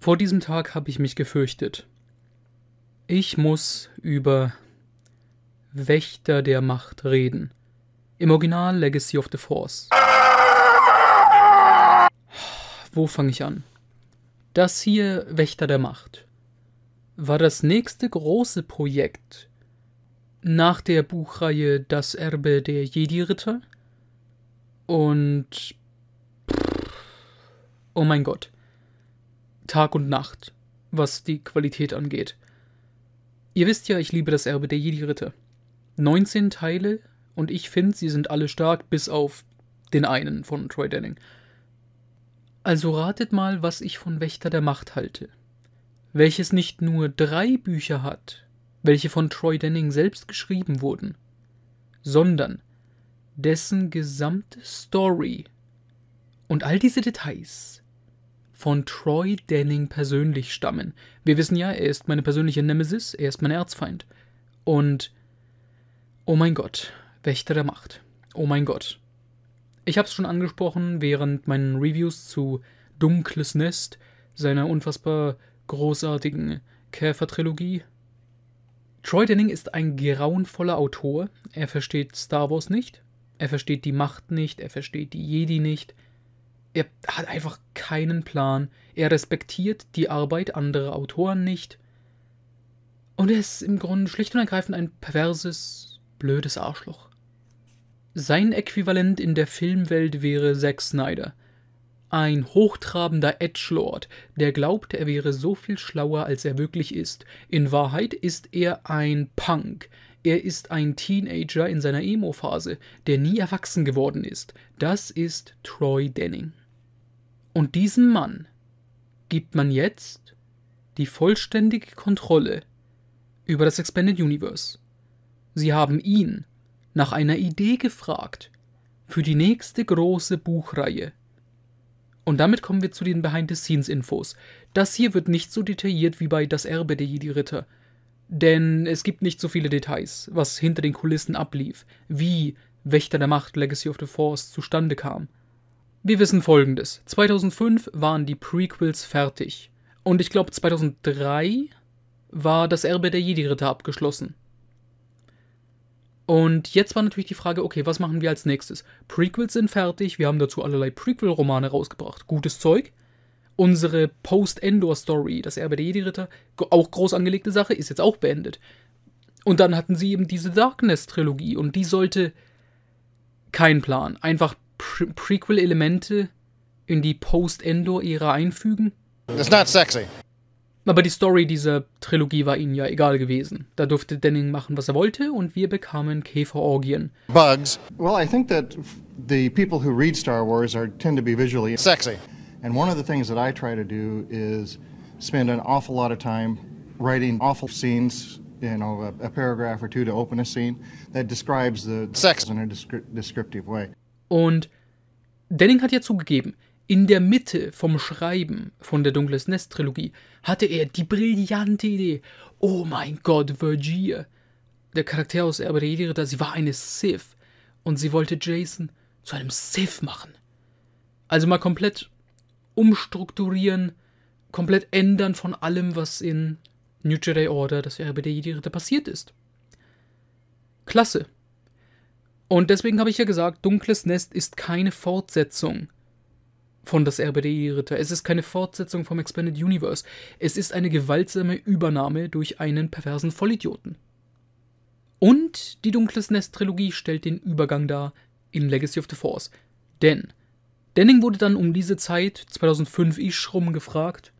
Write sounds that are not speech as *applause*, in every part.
Vor diesem Tag habe ich mich gefürchtet. Ich muss über Wächter der Macht reden. Im Original Legacy of the Force. Wo fange ich an? Das hier, Wächter der Macht, war das nächste große Projekt nach der Buchreihe Das Erbe der Jedi-Ritter. Und. Oh mein Gott. Tag und Nacht, was die Qualität angeht. Ihr wisst ja, ich liebe das Erbe der Jedi-Ritter. 19 Teile und ich finde, sie sind alle stark, bis auf den einen von Troy Denning. Also ratet mal, was ich von Wächter der Macht halte. Welches nicht nur drei Bücher hat, welche von Troy Denning selbst geschrieben wurden, sondern dessen gesamte Story und all diese Details von Troy Denning persönlich stammen. Wir wissen ja, er ist meine persönliche Nemesis, er ist mein Erzfeind. Und oh mein Gott, Wächter der Macht. Oh mein Gott. Ich habe es schon angesprochen während meinen Reviews zu Dunkles Nest, seiner unfassbar großartigen Käfer-Trilogie. Troy Denning ist ein grauenvoller Autor. Er versteht Star Wars nicht, er versteht die Macht nicht, er versteht die Jedi nicht, er hat einfach keinen Plan. Er respektiert die Arbeit anderer Autoren nicht. Und er ist im Grunde schlicht und ergreifend ein perverses, blödes Arschloch. Sein Äquivalent in der Filmwelt wäre Zack Snyder. Ein hochtrabender Edgelord, der glaubt, er wäre so viel schlauer, als er wirklich ist. In Wahrheit ist er ein Punk. Er ist ein Teenager in seiner Emo-Phase, der nie erwachsen geworden ist. Das ist Troy Denning. Und diesem Mann gibt man jetzt die vollständige Kontrolle über das Expanded Universe. Sie haben ihn nach einer Idee gefragt für die nächste große Buchreihe. Und damit kommen wir zu den Behind-the-Scenes-Infos. Das hier wird nicht so detailliert wie bei Das Erbe der Jedi-Ritter, denn es gibt nicht so viele Details, was hinter den Kulissen ablief, wie Wächter der Macht Legacy of the Force zustande kam. Wir wissen folgendes. 2005 waren die Prequels fertig. Und ich glaube 2003 war das Erbe der Jedi-Ritter abgeschlossen. Und jetzt war natürlich die Frage, okay, was machen wir als nächstes? Prequels sind fertig, wir haben dazu allerlei Prequel-Romane rausgebracht. Gutes Zeug. Unsere Post-Endor-Story, das Erbe der Jedi-Ritter, auch groß angelegte Sache, ist jetzt auch beendet. Und dann hatten sie eben diese Darkness-Trilogie und die sollte kein Plan, einfach Pre Prequel-Elemente in die Post-Endor-Ära einfügen. It's not sexy. Aber die Story dieser Trilogie war ihnen ja egal gewesen. Da durfte Denning machen, was er wollte, und wir bekamen Käferorgien. Bugs. Well, I think that the people who read Star Wars are tend to be visually sexy. And one of the things that I try to do is spend an awful lot of time writing awful scenes, you know, a, a paragraph or two to open a scene that describes the sex in a descriptive way. Und Denning hat ja zugegeben, in der Mitte vom Schreiben von der Dunkles Nest Trilogie hatte er die brillante Idee, oh mein Gott, Virgil. Der Charakter aus Erbe der Jedi, sie war eine Sith und sie wollte Jason zu einem Sith machen. Also mal komplett umstrukturieren, komplett ändern von allem, was in New Jedi Order, das Erbe der Jedi Ritter passiert ist. Klasse. Und deswegen habe ich ja gesagt, Dunkles Nest ist keine Fortsetzung von das RBDI-Ritter. Es ist keine Fortsetzung vom Expanded Universe. Es ist eine gewaltsame Übernahme durch einen perversen Vollidioten. Und die Dunkles Nest-Trilogie stellt den Übergang dar in Legacy of the Force. Denn Denning wurde dann um diese Zeit, 2005-ish, rumgefragt,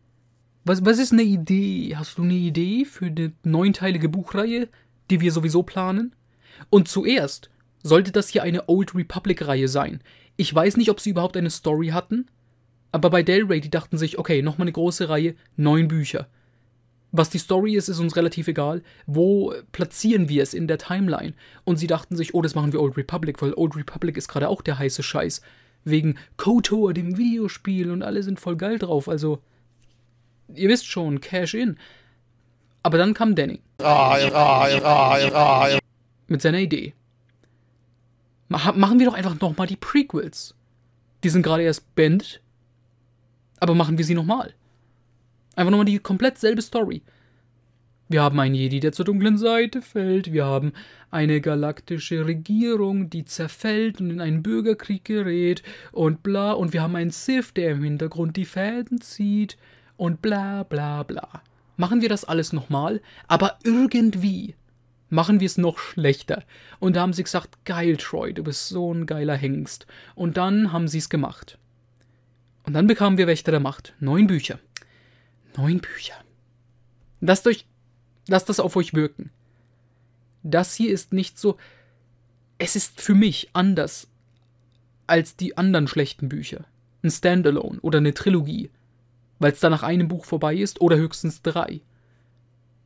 was, was ist eine Idee? Hast du eine Idee für eine neunteilige Buchreihe, die wir sowieso planen? Und zuerst sollte das hier eine Old Republic-Reihe sein. Ich weiß nicht, ob sie überhaupt eine Story hatten, aber bei Delray, die dachten sich, okay, nochmal eine große Reihe, neun Bücher. Was die Story ist, ist uns relativ egal. Wo platzieren wir es in der Timeline? Und sie dachten sich, oh, das machen wir Old Republic, weil Old Republic ist gerade auch der heiße Scheiß. Wegen KOTOR, dem Videospiel und alle sind voll geil drauf. Also, ihr wisst schon, Cash in. Aber dann kam Danny. Mit seiner Idee. Machen wir doch einfach nochmal die Prequels. Die sind gerade erst beendet. Aber machen wir sie nochmal. Einfach nochmal die komplett selbe Story. Wir haben einen Jedi, der zur dunklen Seite fällt. Wir haben eine galaktische Regierung, die zerfällt und in einen Bürgerkrieg gerät. Und bla. Und wir haben einen Sith, der im Hintergrund die Fäden zieht. Und bla bla bla. Machen wir das alles nochmal, aber irgendwie machen wir es noch schlechter. Und da haben sie gesagt, geil Troy, du bist so ein geiler Hengst. Und dann haben sie es gemacht. Und dann bekamen wir Wächter der Macht. Neun Bücher. Neun Bücher. Lasst euch, lasst das auf euch wirken. Das hier ist nicht so, es ist für mich anders als die anderen schlechten Bücher. Ein Standalone oder eine Trilogie, weil es da nach einem Buch vorbei ist oder höchstens drei.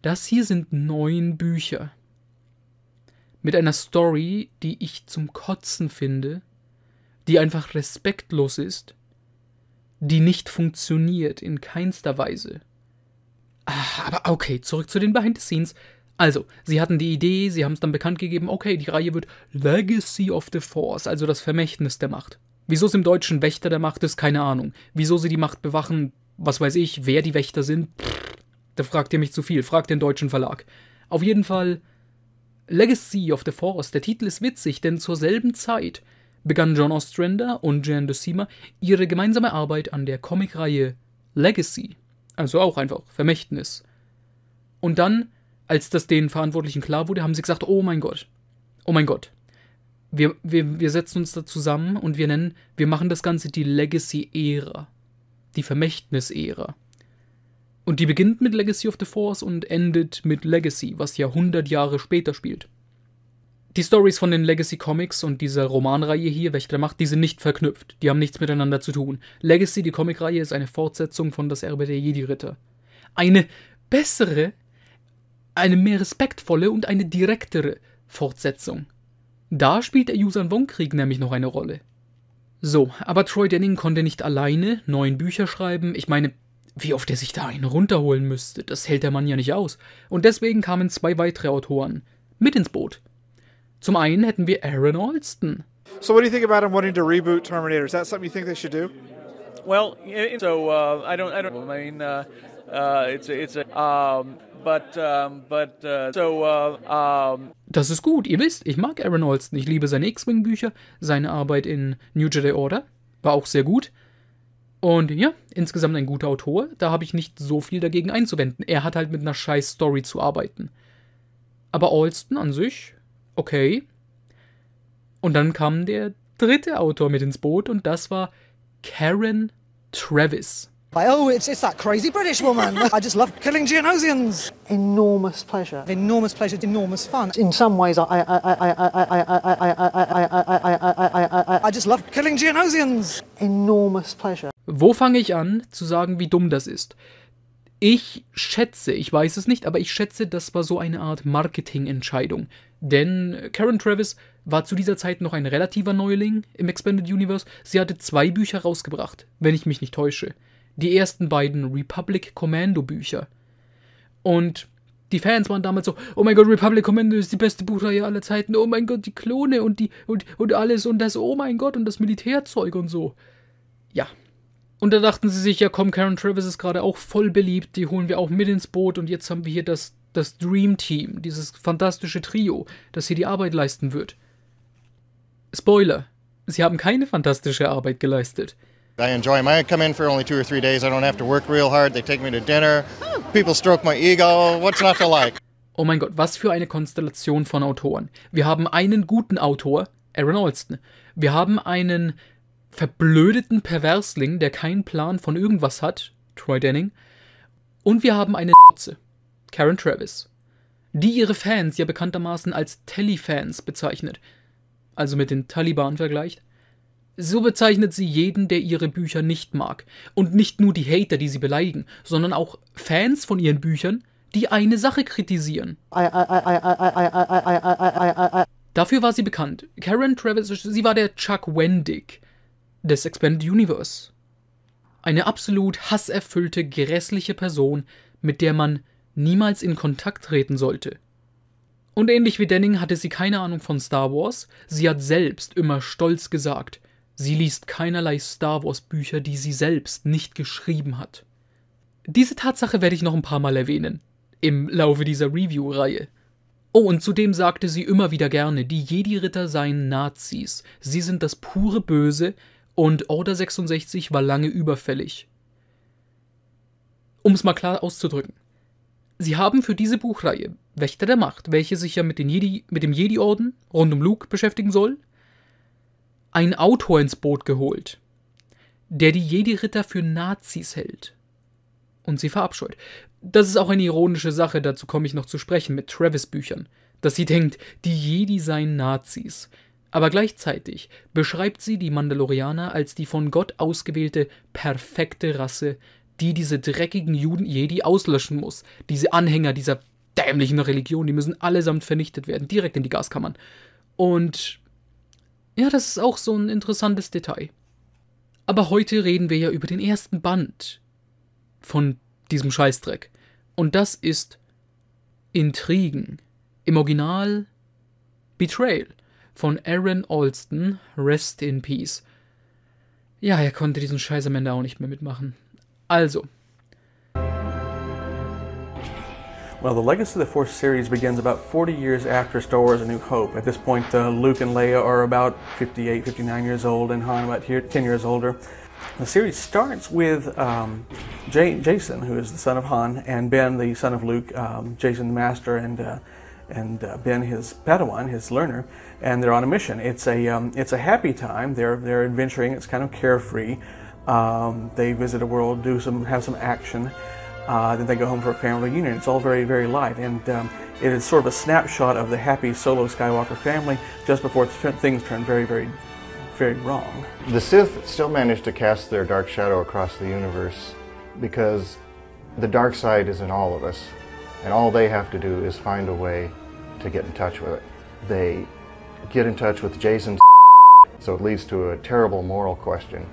Das hier sind neun Bücher mit einer Story, die ich zum Kotzen finde, die einfach respektlos ist, die nicht funktioniert in keinster Weise. Ach, aber okay, zurück zu den Behind the Scenes. Also, sie hatten die Idee, sie haben es dann bekannt gegeben, okay, die Reihe wird Legacy of the Force, also das Vermächtnis der Macht. Wieso es im Deutschen Wächter der Macht ist, keine Ahnung. Wieso sie die Macht bewachen, was weiß ich, wer die Wächter sind, pff, da fragt ihr mich zu viel, fragt den deutschen Verlag. Auf jeden Fall Legacy of the Force, der Titel ist witzig, denn zur selben Zeit begannen John Ostrander und Jan DeSima ihre gemeinsame Arbeit an der Comicreihe Legacy, also auch einfach Vermächtnis. Und dann, als das den Verantwortlichen klar wurde, haben sie gesagt, oh mein Gott, oh mein Gott, wir, wir, wir setzen uns da zusammen und wir nennen, wir machen das Ganze die Legacy-Ära, die Vermächtnis-Ära. Und die beginnt mit Legacy of the Force und endet mit Legacy, was ja 100 Jahre später spielt. Die Stories von den Legacy Comics und dieser Romanreihe hier, welche der macht, die sind nicht verknüpft. Die haben nichts miteinander zu tun. Legacy, die Comicreihe, ist eine Fortsetzung von Das Erbe der Jedi-Ritter. Eine bessere, eine mehr respektvolle und eine direktere Fortsetzung. Da spielt der Yusan Wong-Krieg nämlich noch eine Rolle. So, aber Troy Denning konnte nicht alleine neun Bücher schreiben. Ich meine, wie oft er sich da einen runterholen müsste, das hält der Mann ja nicht aus. Und deswegen kamen zwei weitere Autoren mit ins Boot. Zum einen hätten wir Aaron Alston. So what do you think about him wanting to reboot Terminator? Is that something you think they should do? Well, so uh, I don't, I don't. I mean, uh, uh, it's, it's um, but, um, but, uh, so, uh, um. Das ist gut. Ihr wisst, ich mag Aaron Alston. Ich liebe seine X-Wing-Bücher. Seine Arbeit in New Jedi Order war auch sehr gut. Und ja, insgesamt ein guter Autor, da habe ich nicht so viel dagegen einzuwenden. Er hat halt mit einer scheiß Story zu arbeiten. Aber Alston an sich, okay. Und dann kam der dritte Autor mit ins Boot und das war Karen Travis oh, it's, it's that crazy British woman. I just love killing Geonosians. Enormous pleasure. Enormous pleasure, enormous fun. In some ways, I, I, I, I, I, I, I, I, I, I just love killing Geonosians. Enormous pleasure. Wo fange ich an, zu sagen, wie dumm das ist? Ich schätze, ich weiß es nicht, aber ich schätze, das war so eine Art Marketingentscheidung. Denn Karen Travis war zu dieser Zeit noch ein relativer Neuling im Expanded Universe. Sie hatte zwei Bücher rausgebracht, wenn ich mich nicht täusche die ersten beiden Republic Commando Bücher. Und die Fans waren damals so, oh mein Gott, Republic Commando ist die beste Buchreihe aller Zeiten, oh mein Gott, die Klone und die und, und alles und das, oh mein Gott, und das Militärzeug und so. Ja. Und da dachten sie sich, ja komm, Karen Travis ist gerade auch voll beliebt, die holen wir auch mit ins Boot und jetzt haben wir hier das, das Dream Team, dieses fantastische Trio, das hier die Arbeit leisten wird. Spoiler, sie haben keine fantastische Arbeit geleistet. I enjoy them. I come in for only two or three days. I don't have to work real hard. They take me to dinner. People stroke my ego. What's not to like? *laughs* Oh mein Gott, was für eine Konstellation von Autoren. Wir haben einen guten Autor, Aaron Alston. Wir haben einen verblödeten Perversling, der keinen Plan von irgendwas hat, Troy Denning. Und wir haben eine Nutze, Karen Travis. Die ihre Fans ja bekanntermaßen als Telly-Fans bezeichnet. Also mit den Taliban vergleicht. So bezeichnet sie jeden, der ihre Bücher nicht mag. Und nicht nur die Hater, die sie beleidigen, sondern auch Fans von ihren Büchern, die eine Sache kritisieren. Dafür war sie bekannt. Karen Travis, sie war der Chuck Wendig des Expanded Universe. Eine absolut hasserfüllte, grässliche Person, mit der man niemals in Kontakt treten sollte. Und ähnlich wie Denning hatte sie keine Ahnung von Star Wars, sie hat selbst immer stolz gesagt, Sie liest keinerlei Star Wars Bücher, die sie selbst nicht geschrieben hat. Diese Tatsache werde ich noch ein paar Mal erwähnen im Laufe dieser Review-Reihe. Oh, und zudem sagte sie immer wieder gerne, die Jedi-Ritter seien Nazis, sie sind das pure Böse und Order 66 war lange überfällig. Um es mal klar auszudrücken. Sie haben für diese Buchreihe Wächter der Macht, welche sich ja mit, Jedi, mit dem Jedi-Orden rund um Luke beschäftigen soll, ein Autor ins Boot geholt, der die Jedi-Ritter für Nazis hält und sie verabscheut. Das ist auch eine ironische Sache, dazu komme ich noch zu sprechen mit Travis Büchern, dass sie denkt, die Jedi seien Nazis. Aber gleichzeitig beschreibt sie die Mandalorianer als die von Gott ausgewählte perfekte Rasse, die diese dreckigen Juden Jedi auslöschen muss. Diese Anhänger dieser dämlichen Religion, die müssen allesamt vernichtet werden, direkt in die Gaskammern. Und ja, das ist auch so ein interessantes Detail. Aber heute reden wir ja über den ersten Band von diesem Scheißdreck. Und das ist Intrigen. Im Original Betrayal von Aaron Alston, Rest in Peace. Ja, er konnte diesen Scheiß am Ende auch nicht mehr mitmachen. Also, Well, the Legacy of the Force series begins about 40 years after Star Wars A New Hope. At this point, uh, Luke and Leia are about 58, 59 years old, and Han about 10 years older. The series starts with um, J- Jason, who is the son of Han, and Ben, the son of Luke, um, Jason the master, and uh, and uh, Ben, his Padawan, his learner, and they're on a mission. It's a um, it's a happy time. They're they're adventuring. It's kind of carefree. Um, they visit a world, do some have some action, uh, then they go home for a family reunion. It's all very, very light. And um, it is sort of a snapshot of the happy solo Skywalker family just before things turn very, very, very wrong. The Sith still managed to cast their dark shadow across the universe because the dark side is in all of us. And all they have to do is find a way to get in touch with it. They get in touch with Jason, *laughs* so it leads to a terrible moral question.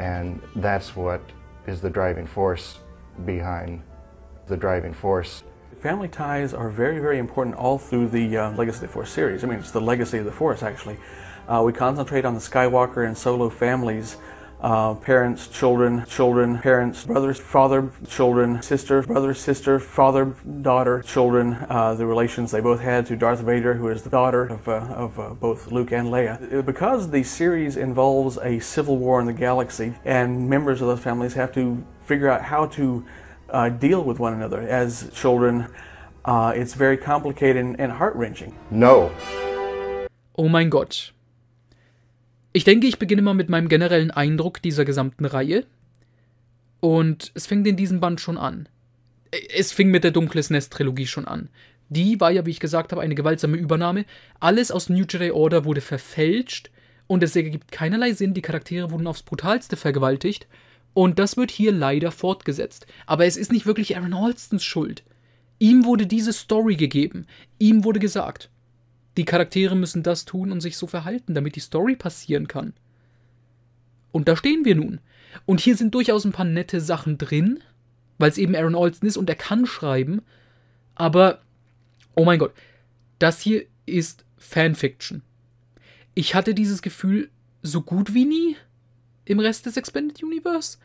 And that's what is the driving force behind the driving force. Family ties are very, very important all through the uh, Legacy of the Force series. I mean, it's the legacy of the Force, actually. Uh, we concentrate on the Skywalker and Solo families uh, parents, children, children, parents, brothers, father, children, sister, brother, sister, father, daughter, children, uh, the relations they both had to Darth Vader, who is the daughter of, uh, of uh, both Luke and Leia. Uh, because the series involves a civil war in the galaxy, and members of those families have to figure out how to uh, deal with one another as children. Uh, it's very complicated and, heart-wrenching. No. Oh mein Gott. Ich denke, ich beginne mal mit meinem generellen Eindruck dieser gesamten Reihe. Und es fängt in diesem Band schon an. Es fing mit der Dunkles Nest-Trilogie schon an. Die war ja, wie ich gesagt habe, eine gewaltsame Übernahme. Alles aus New Jedi Order wurde verfälscht und es ergibt keinerlei Sinn. Die Charaktere wurden aufs brutalste vergewaltigt und das wird hier leider fortgesetzt. Aber es ist nicht wirklich Aaron Holstons Schuld. Ihm wurde diese Story gegeben. Ihm wurde gesagt, die Charaktere müssen das tun und sich so verhalten, damit die Story passieren kann. Und da stehen wir nun. Und hier sind durchaus ein paar nette Sachen drin, weil es eben Aaron Olsen ist und er kann schreiben. Aber, oh mein Gott, das hier ist Fanfiction. Ich hatte dieses Gefühl so gut wie nie im Rest des Expanded Universe.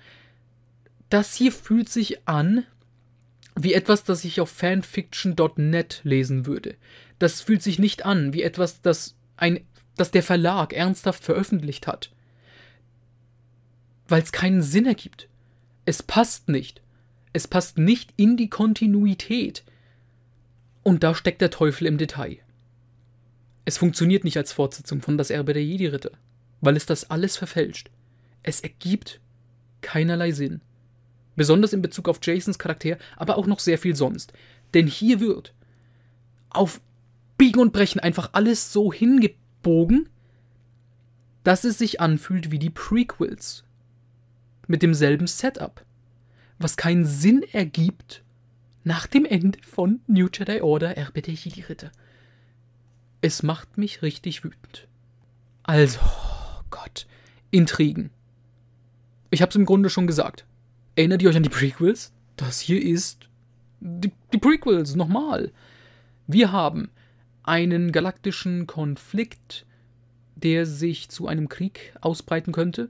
Das hier fühlt sich an wie etwas, das ich auf fanfiction.net lesen würde. Das fühlt sich nicht an wie etwas, das, ein, das der Verlag ernsthaft veröffentlicht hat. Weil es keinen Sinn ergibt. Es passt nicht. Es passt nicht in die Kontinuität. Und da steckt der Teufel im Detail. Es funktioniert nicht als Fortsetzung von Das Erbe der Jedi-Ritter, weil es das alles verfälscht. Es ergibt keinerlei Sinn. Besonders in Bezug auf Jasons Charakter, aber auch noch sehr viel sonst. Denn hier wird auf Biegen und Brechen einfach alles so hingebogen, dass es sich anfühlt wie die Prequels. Mit demselben Setup. Was keinen Sinn ergibt nach dem Ende von New Jedi Order RBD Jedi Ritter. Es macht mich richtig wütend. Also, oh Gott, Intrigen, ich habe es im Grunde schon gesagt. Erinnert ihr euch an die Prequels? Das hier ist die, die Prequels nochmal. Wir haben einen galaktischen Konflikt, der sich zu einem Krieg ausbreiten könnte.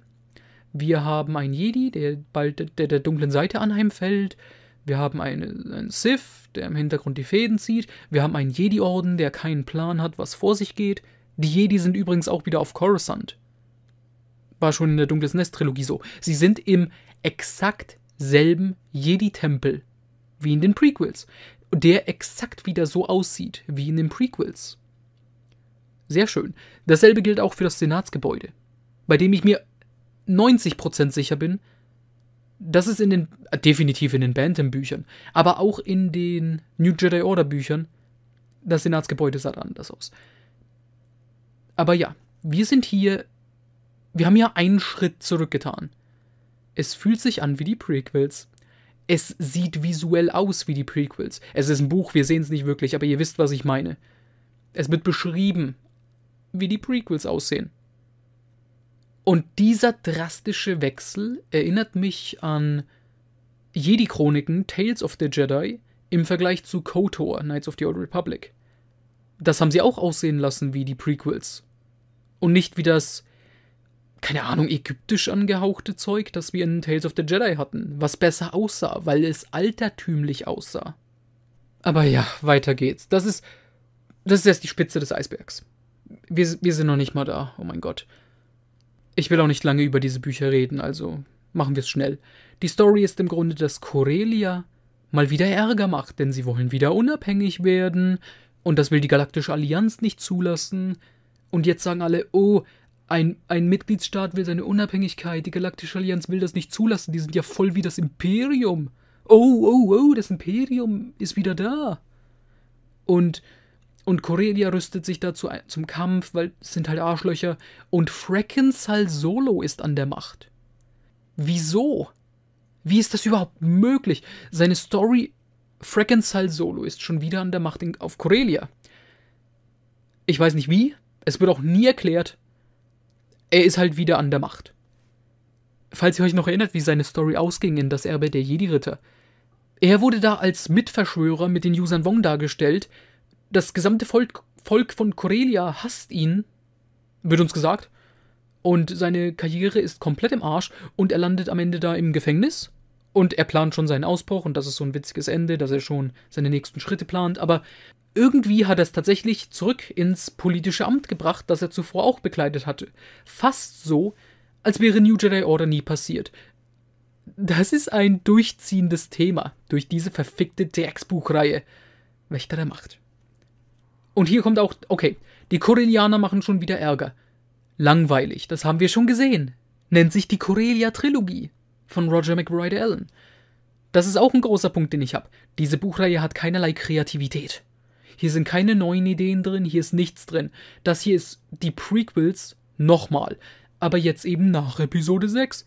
Wir haben einen Jedi, der bald der, der dunklen Seite anheimfällt. Wir haben eine, einen Sith, der im Hintergrund die Fäden zieht. Wir haben einen Jedi-Orden, der keinen Plan hat, was vor sich geht. Die Jedi sind übrigens auch wieder auf Coruscant war schon in der Dunkles Nest-Trilogie so. Sie sind im exakt selben Jedi-Tempel wie in den Prequels. Der exakt wieder so aussieht wie in den Prequels. Sehr schön. Dasselbe gilt auch für das Senatsgebäude, bei dem ich mir 90% sicher bin, dass es in den, definitiv in den Bantam-Büchern, aber auch in den New Jedi Order-Büchern, das Senatsgebäude sah anders aus. Aber ja, wir sind hier wir haben ja einen Schritt zurückgetan. Es fühlt sich an wie die Prequels. Es sieht visuell aus wie die Prequels. Es ist ein Buch, wir sehen es nicht wirklich, aber ihr wisst, was ich meine. Es wird beschrieben, wie die Prequels aussehen. Und dieser drastische Wechsel erinnert mich an Jedi-Chroniken Tales of the Jedi im Vergleich zu KOTOR Knights of the Old Republic. Das haben sie auch aussehen lassen wie die Prequels. Und nicht wie das keine Ahnung, ägyptisch angehauchte Zeug, das wir in Tales of the Jedi hatten, was besser aussah, weil es altertümlich aussah. Aber ja, weiter geht's. Das ist. Das ist erst die Spitze des Eisbergs. Wir, wir sind noch nicht mal da, oh mein Gott. Ich will auch nicht lange über diese Bücher reden, also machen wir's schnell. Die Story ist im Grunde, dass Corelia mal wieder Ärger macht, denn sie wollen wieder unabhängig werden und das will die Galaktische Allianz nicht zulassen. Und jetzt sagen alle, oh, ein, ein Mitgliedsstaat will seine Unabhängigkeit, die Galaktische Allianz will das nicht zulassen, die sind ja voll wie das Imperium. Oh, oh, oh, das Imperium ist wieder da. Und, und Corellia rüstet sich dazu zum Kampf, weil es sind halt Arschlöcher. Und Frackensal Solo ist an der Macht. Wieso? Wie ist das überhaupt möglich? Seine Story Frackensal Solo ist schon wieder an der Macht auf Corelia. Ich weiß nicht wie, es wird auch nie erklärt, er ist halt wieder an der Macht. Falls ihr euch noch erinnert, wie seine Story ausging in das Erbe der Jedi-Ritter. Er wurde da als Mitverschwörer mit den Yusan Wong dargestellt. Das gesamte Volk, Volk von Corellia hasst ihn, wird uns gesagt. Und seine Karriere ist komplett im Arsch und er landet am Ende da im Gefängnis. Und er plant schon seinen Ausbruch und das ist so ein witziges Ende, dass er schon seine nächsten Schritte plant. Aber irgendwie hat er es tatsächlich zurück ins politische Amt gebracht, das er zuvor auch bekleidet hatte. Fast so, als wäre New Jedi Order nie passiert. Das ist ein durchziehendes Thema durch diese verfickte DX-Buchreihe. Wächter der Macht. Und hier kommt auch, okay, die Corellianer machen schon wieder Ärger. Langweilig, das haben wir schon gesehen. Nennt sich die Corellia-Trilogie von Roger McBride Allen. Das ist auch ein großer Punkt, den ich habe. Diese Buchreihe hat keinerlei Kreativität. Hier sind keine neuen Ideen drin, hier ist nichts drin. Das hier ist die Prequels nochmal, aber jetzt eben nach Episode 6.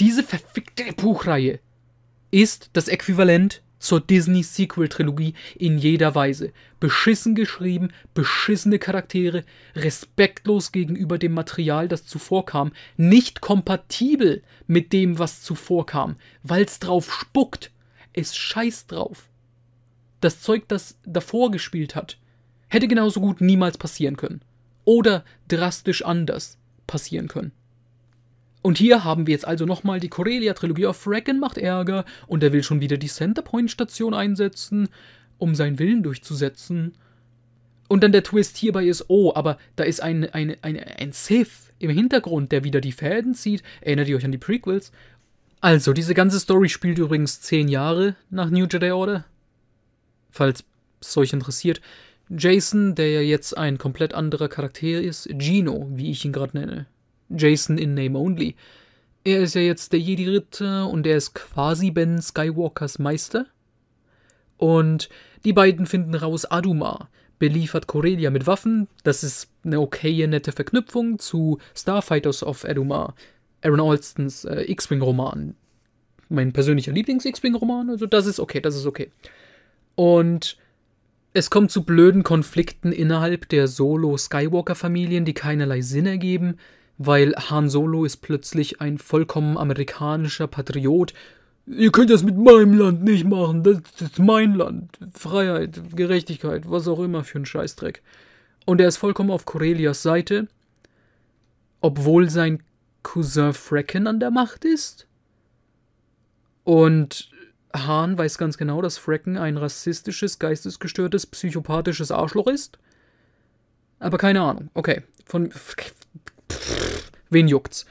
Diese verfickte Buchreihe ist das Äquivalent zur Disney-Sequel-Trilogie in jeder Weise. Beschissen geschrieben, beschissene Charaktere, respektlos gegenüber dem Material, das zuvor kam, nicht kompatibel mit dem, was zuvor kam, weil es drauf spuckt. Es scheißt drauf das Zeug, das davor gespielt hat, hätte genauso gut niemals passieren können. Oder drastisch anders passieren können. Und hier haben wir jetzt also nochmal die Corellia-Trilogie auf Fracken macht Ärger und er will schon wieder die Centerpoint-Station einsetzen, um seinen Willen durchzusetzen. Und dann der Twist hierbei ist, oh, aber da ist ein, ein, ein, ein Sith im Hintergrund, der wieder die Fäden zieht. Erinnert ihr euch an die Prequels? Also, diese ganze Story spielt übrigens zehn Jahre nach New Jedi Order falls es euch interessiert. Jason, der ja jetzt ein komplett anderer Charakter ist, Gino, wie ich ihn gerade nenne. Jason in Name Only. Er ist ja jetzt der Jedi-Ritter und er ist quasi Ben Skywalkers Meister. Und die beiden finden raus, Aduma beliefert Corellia mit Waffen. Das ist eine okaye, nette Verknüpfung zu Starfighters of Aduma, Aaron Alstons äh, X-Wing-Roman. Mein persönlicher Lieblings-X-Wing-Roman, also das ist okay, das ist okay. Und es kommt zu blöden Konflikten innerhalb der Solo-Skywalker-Familien, die keinerlei Sinn ergeben, weil Han Solo ist plötzlich ein vollkommen amerikanischer Patriot. Ihr könnt das mit meinem Land nicht machen, das ist mein Land. Freiheit, Gerechtigkeit, was auch immer für ein Scheißdreck. Und er ist vollkommen auf Corelias Seite, obwohl sein Cousin Fracken an der Macht ist. Und Hahn weiß ganz genau, dass Fracken ein rassistisches, geistesgestörtes, psychopathisches Arschloch ist. Aber keine Ahnung. Okay. Von. wen juckt's?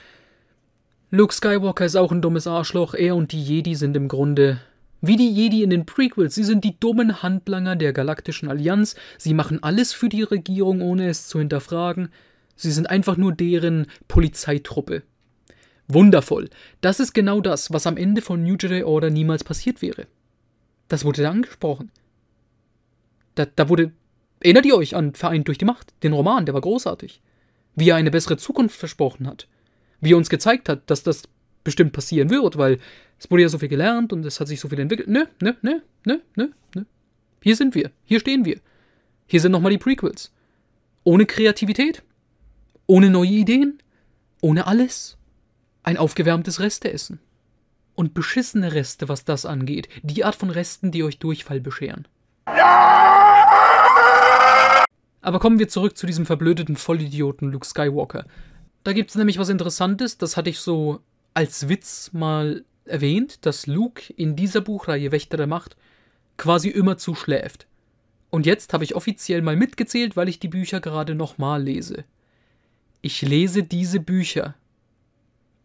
Luke Skywalker ist auch ein dummes Arschloch. Er und die Jedi sind im Grunde. Wie die Jedi in den Prequels. Sie sind die dummen Handlanger der Galaktischen Allianz. Sie machen alles für die Regierung, ohne es zu hinterfragen. Sie sind einfach nur deren Polizeitruppe. Wundervoll. Das ist genau das, was am Ende von New Jedi Order niemals passiert wäre. Das wurde da angesprochen. Da, da wurde. Erinnert ihr euch an Vereint durch die Macht, den Roman, der war großartig. Wie er eine bessere Zukunft versprochen hat. Wie er uns gezeigt hat, dass das bestimmt passieren wird, weil es wurde ja so viel gelernt und es hat sich so viel entwickelt. Nö, nö, nö, nö, nö, nö. Hier sind wir, hier stehen wir. Hier sind nochmal die Prequels. Ohne Kreativität, ohne neue Ideen, ohne alles ein aufgewärmtes Resteessen. Und beschissene Reste, was das angeht. Die Art von Resten, die euch Durchfall bescheren. Aber kommen wir zurück zu diesem verblödeten Vollidioten Luke Skywalker. Da gibt es nämlich was Interessantes, das hatte ich so als Witz mal erwähnt, dass Luke in dieser Buchreihe Wächter der Macht quasi immer zuschläft. Und jetzt habe ich offiziell mal mitgezählt, weil ich die Bücher gerade nochmal lese. Ich lese diese Bücher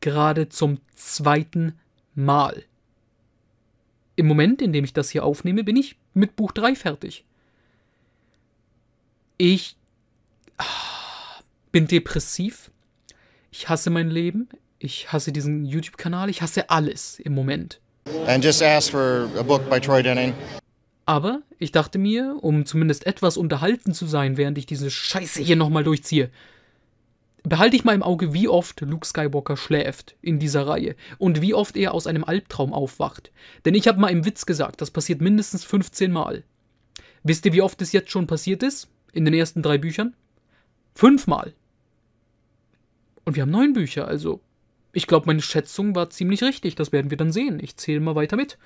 gerade zum zweiten Mal. Im Moment, in dem ich das hier aufnehme, bin ich mit Buch 3 fertig. Ich bin depressiv. Ich hasse mein Leben. Ich hasse diesen YouTube-Kanal. Ich hasse alles im Moment. Aber ich dachte mir, um zumindest etwas unterhalten zu sein, während ich diese Scheiße hier nochmal durchziehe, behalte ich mal im Auge, wie oft Luke Skywalker schläft in dieser Reihe und wie oft er aus einem Albtraum aufwacht. Denn ich habe mal im Witz gesagt, das passiert mindestens 15 Mal. Wisst ihr, wie oft es jetzt schon passiert ist? In den ersten drei Büchern? Fünfmal. Und wir haben neun Bücher, also ich glaube, meine Schätzung war ziemlich richtig. Das werden wir dann sehen. Ich zähle mal weiter mit.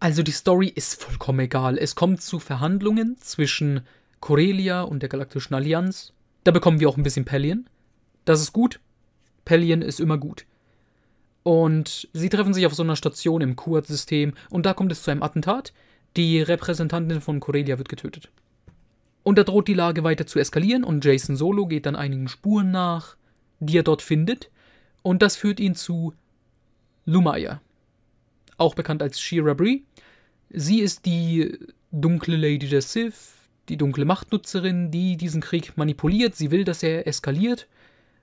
Also die Story ist vollkommen egal. Es kommt zu Verhandlungen zwischen Corellia und der Galaktischen Allianz. Da bekommen wir auch ein bisschen Pellion. Das ist gut. Pellion ist immer gut. Und sie treffen sich auf so einer Station im Kuat-System und da kommt es zu einem Attentat. Die Repräsentantin von Corelia wird getötet. Und da droht die Lage weiter zu eskalieren und Jason Solo geht dann einigen Spuren nach, die er dort findet. Und das führt ihn zu Lumaya, auch bekannt als Shira Bree. Sie ist die dunkle Lady der Sith, die dunkle Machtnutzerin, die diesen Krieg manipuliert. Sie will, dass er eskaliert,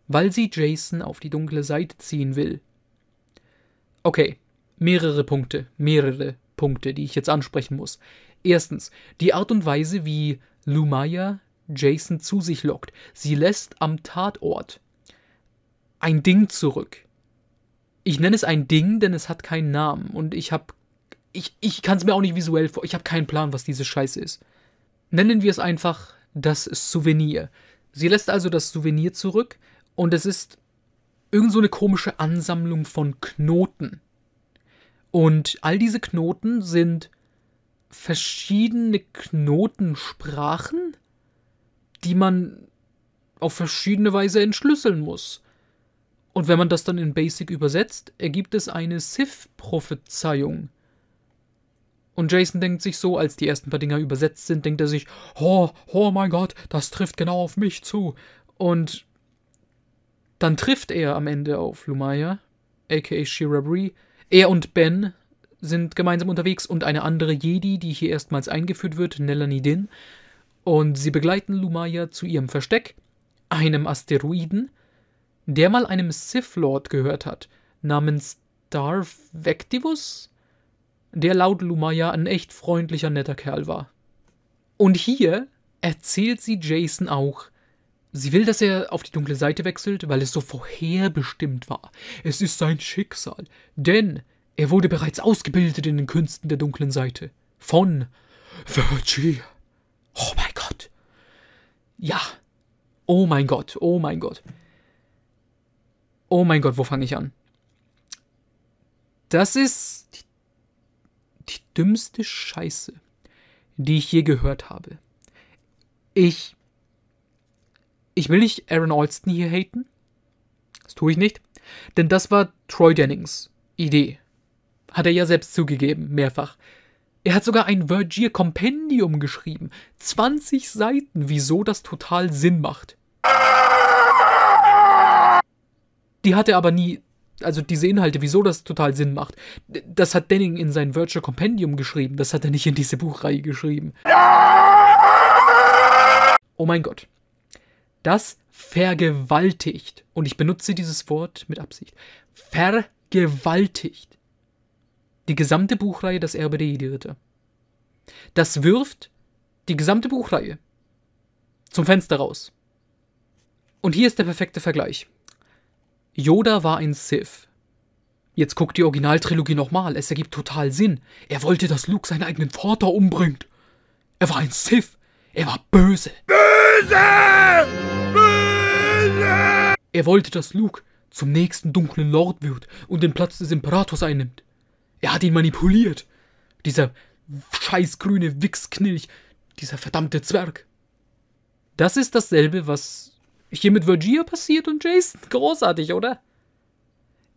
weil sie Jason auf die dunkle Seite ziehen will. Okay, mehrere Punkte, mehrere Punkte, die ich jetzt ansprechen muss. Erstens, die Art und Weise, wie Lumaya Jason zu sich lockt. Sie lässt am Tatort ein Ding zurück. Ich nenne es ein Ding, denn es hat keinen Namen und ich habe ich, ich kann es mir auch nicht visuell vor. Ich habe keinen Plan, was diese Scheiße ist. Nennen wir es einfach das Souvenir. Sie lässt also das Souvenir zurück und es ist irgend so eine komische Ansammlung von Knoten. Und all diese Knoten sind verschiedene Knotensprachen, die man auf verschiedene Weise entschlüsseln muss. Und wenn man das dann in Basic übersetzt, ergibt es eine Sith-Prophezeiung. Und Jason denkt sich so, als die ersten paar Dinger übersetzt sind, denkt er sich, oh, oh mein Gott, das trifft genau auf mich zu. Und dann trifft er am Ende auf Lumaya, aka Shira Bree. Er und Ben sind gemeinsam unterwegs und eine andere Jedi, die hier erstmals eingeführt wird, Nelani Din. Und sie begleiten Lumaya zu ihrem Versteck, einem Asteroiden, der mal einem Sith-Lord gehört hat, namens Darth Vectivus? der laut Lumaya ein echt freundlicher, netter Kerl war. Und hier erzählt sie Jason auch, Sie will, dass er auf die dunkle Seite wechselt, weil es so vorherbestimmt war. Es ist sein Schicksal. Denn er wurde bereits ausgebildet in den Künsten der dunklen Seite. Von Virgil. Oh mein Gott. Ja. Oh mein Gott. Oh mein Gott. Oh mein Gott, wo fange ich an? Das ist die dümmste Scheiße, die ich je gehört habe. Ich. Ich will nicht Aaron Alston hier haten. Das tue ich nicht. Denn das war Troy Dennings Idee. Hat er ja selbst zugegeben, mehrfach. Er hat sogar ein Vergier-Kompendium geschrieben. 20 Seiten, wieso das total Sinn macht. Die hat er aber nie also diese Inhalte, wieso das total Sinn macht, das hat Denning in sein Virtual Compendium geschrieben, das hat er nicht in diese Buchreihe geschrieben. Oh mein Gott. Das vergewaltigt, und ich benutze dieses Wort mit Absicht, vergewaltigt die gesamte Buchreihe Das Erbe der Jedi-Ritter. Das wirft die gesamte Buchreihe zum Fenster raus. Und hier ist der perfekte Vergleich. Yoda war ein Sith. Jetzt guckt die Originaltrilogie nochmal, es ergibt total Sinn. Er wollte, dass Luke seinen eigenen Vater umbringt. Er war ein Sith. Er war böse. Böse! Böse! Er wollte, dass Luke zum nächsten dunklen Lord wird und den Platz des Imperators einnimmt. Er hat ihn manipuliert. Dieser scheißgrüne Wichsknilch, dieser verdammte Zwerg. Das ist dasselbe, was hier mit Virginia passiert und Jason. Großartig, oder?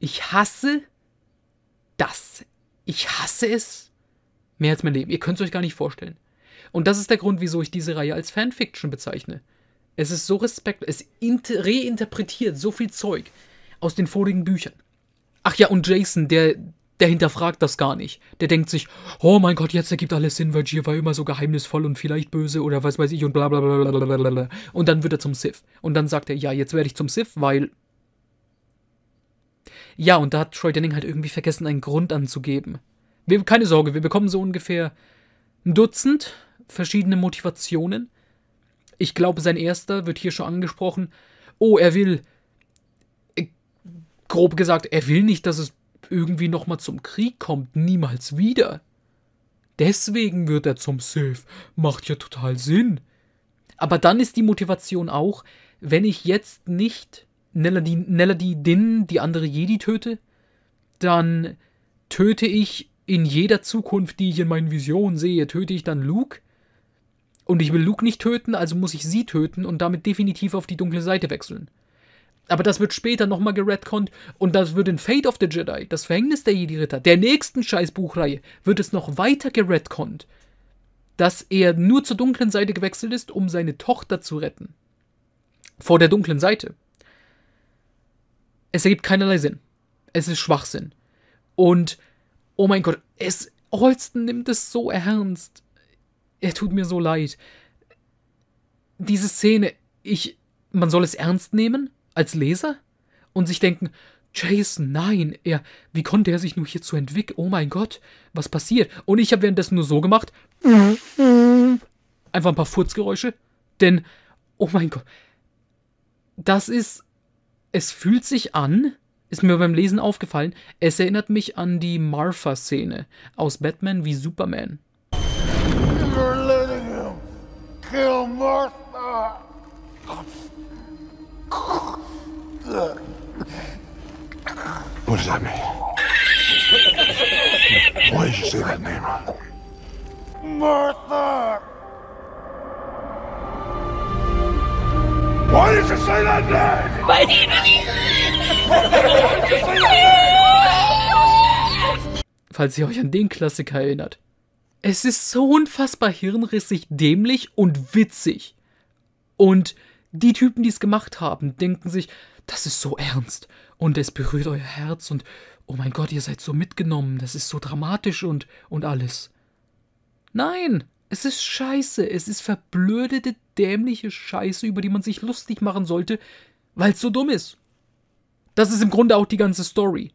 Ich hasse das. Ich hasse es mehr als mein Leben. Ihr könnt es euch gar nicht vorstellen. Und das ist der Grund, wieso ich diese Reihe als Fanfiction bezeichne. Es ist so respektlos. Es reinterpretiert so viel Zeug aus den vorigen Büchern. Ach ja, und Jason, der der hinterfragt das gar nicht. Der denkt sich, oh mein Gott, jetzt ergibt alles Sinn, weil Gier war immer so geheimnisvoll und vielleicht böse oder was weiß ich und bla bla bla bla bla. Und dann wird er zum Sith. Und dann sagt er, ja, jetzt werde ich zum Sith, weil. Ja, und da hat Troy Denning halt irgendwie vergessen, einen Grund anzugeben. Wir, keine Sorge, wir bekommen so ungefähr ein Dutzend verschiedene Motivationen. Ich glaube, sein erster wird hier schon angesprochen. Oh, er will äh, grob gesagt, er will nicht, dass es irgendwie nochmal zum Krieg kommt, niemals wieder. Deswegen wird er zum Sith. Macht ja total Sinn. Aber dann ist die Motivation auch, wenn ich jetzt nicht Nelladin, Din, die andere Jedi töte, dann töte ich in jeder Zukunft, die ich in meinen Visionen sehe, töte ich dann Luke. Und ich will Luke nicht töten, also muss ich sie töten und damit definitiv auf die dunkle Seite wechseln. Aber das wird später nochmal geredconnt und das wird in Fate of the Jedi, das Verhängnis der Jedi-Ritter, der nächsten Scheißbuchreihe, wird es noch weiter geredconnt, dass er nur zur dunklen Seite gewechselt ist, um seine Tochter zu retten. Vor der dunklen Seite. Es ergibt keinerlei Sinn. Es ist Schwachsinn. Und, oh mein Gott, es, Holsten nimmt es so ernst. Er tut mir so leid. Diese Szene, ich, man soll es ernst nehmen? als Leser und sich denken, Jason, nein, er, wie konnte er sich nur hierzu entwickeln? Oh mein Gott, was passiert? Und ich habe währenddessen nur so gemacht. Einfach ein paar Furzgeräusche. Denn, oh mein Gott, das ist, es fühlt sich an, ist mir beim Lesen aufgefallen, es erinnert mich an die marfa szene aus Batman wie Superman. You're letting him kill Martha. What does that mean? Why did you say that name? Martha! Why did you say that name? My name is Falls ihr euch an den Klassiker erinnert. Es ist so unfassbar hirnrissig, dämlich und witzig. Und die Typen, die es gemacht haben, denken sich, das ist so ernst und es berührt euer Herz und oh mein Gott, ihr seid so mitgenommen, das ist so dramatisch und und alles. Nein, es ist Scheiße, es ist verblödete, dämliche Scheiße, über die man sich lustig machen sollte, weil es so dumm ist. Das ist im Grunde auch die ganze Story.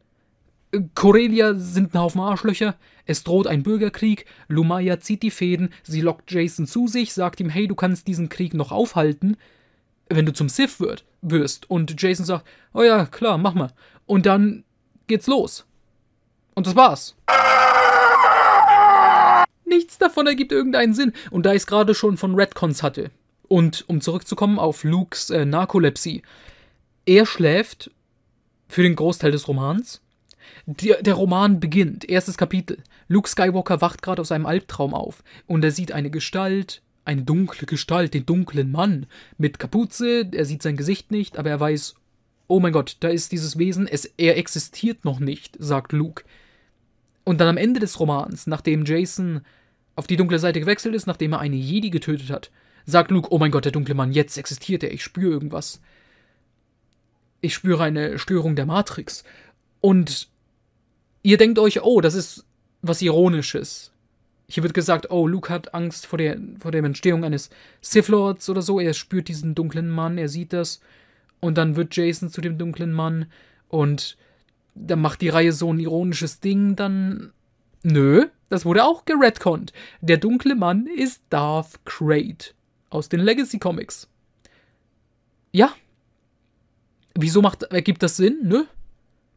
Corelia sind ein Haufen Arschlöcher, es droht ein Bürgerkrieg, Lumaya zieht die Fäden, sie lockt Jason zu sich, sagt ihm, hey, du kannst diesen Krieg noch aufhalten, wenn du zum Sith wird wirst. Und Jason sagt, oh ja, klar, mach mal. Und dann geht's los. Und das war's. Nichts davon ergibt irgendeinen Sinn. Und da ich es gerade schon von Redcons hatte. Und um zurückzukommen auf Lukes äh, Narkolepsie. Er schläft für den Großteil des Romans. Der, der, Roman beginnt, erstes Kapitel. Luke Skywalker wacht gerade aus einem Albtraum auf und er sieht eine Gestalt, eine dunkle Gestalt, den dunklen Mann mit Kapuze. Er sieht sein Gesicht nicht, aber er weiß, oh mein Gott, da ist dieses Wesen, es, er existiert noch nicht, sagt Luke. Und dann am Ende des Romans, nachdem Jason auf die dunkle Seite gewechselt ist, nachdem er eine Jedi getötet hat, sagt Luke, oh mein Gott, der dunkle Mann, jetzt existiert er, ich spüre irgendwas. Ich spüre eine Störung der Matrix. Und ihr denkt euch, oh, das ist was Ironisches. Hier wird gesagt, oh, Luke hat Angst vor der, vor der Entstehung eines Sith Lords oder so. Er spürt diesen dunklen Mann, er sieht das. Und dann wird Jason zu dem dunklen Mann. Und dann macht die Reihe so ein ironisches Ding. Dann. Nö, das wurde auch geredconnt. Der dunkle Mann ist Darth Crate aus den Legacy Comics. Ja. Wieso macht, ergibt das Sinn? Nö.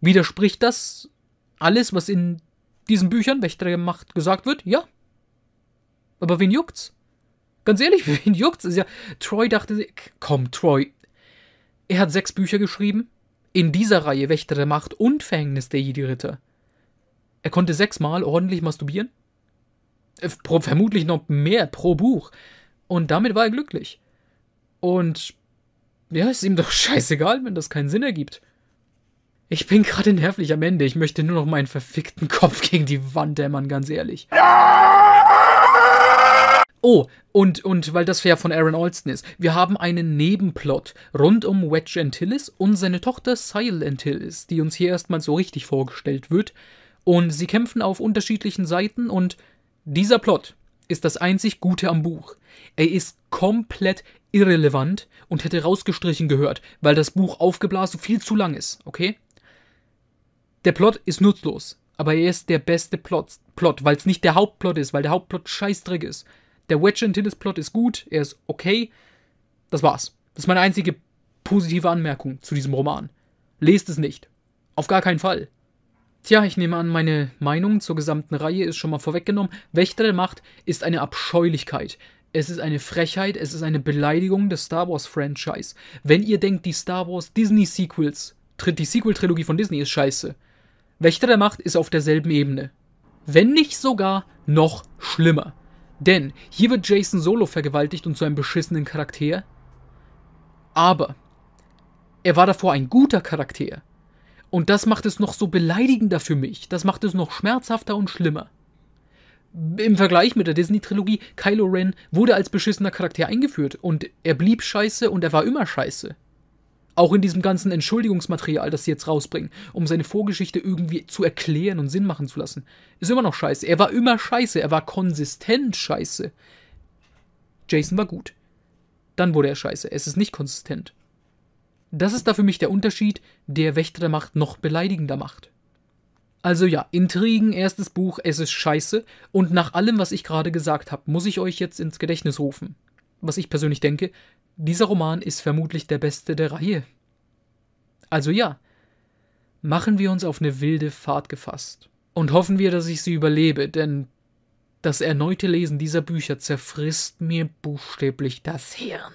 Widerspricht das alles, was in diesen Büchern Wächter der Macht gesagt wird? Ja, aber wen juckt's? Ganz ehrlich, *laughs* wen juckt's? Ist ja, Troy dachte, sich, komm, Troy. Er hat sechs Bücher geschrieben. In dieser Reihe Wächter der Macht und Verhängnis der Jedi-Ritter. Er konnte sechsmal ordentlich masturbieren. Äh, pro, vermutlich noch mehr pro Buch. Und damit war er glücklich. Und ja, ist ihm doch *laughs* scheißegal, wenn das keinen Sinn ergibt. Ich bin gerade nervlich am Ende. Ich möchte nur noch meinen verfickten Kopf gegen die Wand dämmern, ganz ehrlich. Ja! Oh, und, und weil das ja von Aaron Alston ist, wir haben einen Nebenplot rund um Wedge Antilles und seine Tochter Sile Antilles, die uns hier erstmal so richtig vorgestellt wird. Und sie kämpfen auf unterschiedlichen Seiten und dieser Plot ist das einzig Gute am Buch. Er ist komplett irrelevant und hätte rausgestrichen gehört, weil das Buch aufgeblasen viel zu lang ist, okay? Der Plot ist nutzlos, aber er ist der beste Plot, Plot weil es nicht der Hauptplot ist, weil der Hauptplot Scheißdreck ist der Wedge Antilles Plot ist gut, er ist okay. Das war's. Das ist meine einzige positive Anmerkung zu diesem Roman. Lest es nicht. Auf gar keinen Fall. Tja, ich nehme an, meine Meinung zur gesamten Reihe ist schon mal vorweggenommen. Wächter der Macht ist eine Abscheulichkeit. Es ist eine Frechheit, es ist eine Beleidigung des Star Wars Franchise. Wenn ihr denkt, die Star Wars Disney Sequels, die Sequel Trilogie von Disney ist scheiße. Wächter der Macht ist auf derselben Ebene. Wenn nicht sogar noch schlimmer. Denn hier wird Jason solo vergewaltigt und zu einem beschissenen Charakter. Aber er war davor ein guter Charakter. Und das macht es noch so beleidigender für mich. Das macht es noch schmerzhafter und schlimmer. Im Vergleich mit der Disney-Trilogie, Kylo Ren wurde als beschissener Charakter eingeführt und er blieb scheiße und er war immer scheiße. Auch in diesem ganzen Entschuldigungsmaterial, das sie jetzt rausbringen, um seine Vorgeschichte irgendwie zu erklären und Sinn machen zu lassen, ist immer noch scheiße. Er war immer scheiße, er war konsistent scheiße. Jason war gut. Dann wurde er scheiße. Es ist nicht konsistent. Das ist da für mich der Unterschied, der Wächter der Macht noch beleidigender macht. Also ja, Intrigen, erstes Buch, es ist scheiße. Und nach allem, was ich gerade gesagt habe, muss ich euch jetzt ins Gedächtnis rufen was ich persönlich denke, dieser Roman ist vermutlich der beste der Reihe. Also ja, machen wir uns auf eine wilde Fahrt gefasst. Und hoffen wir, dass ich sie überlebe, denn das erneute Lesen dieser Bücher zerfrisst mir buchstäblich das Hirn.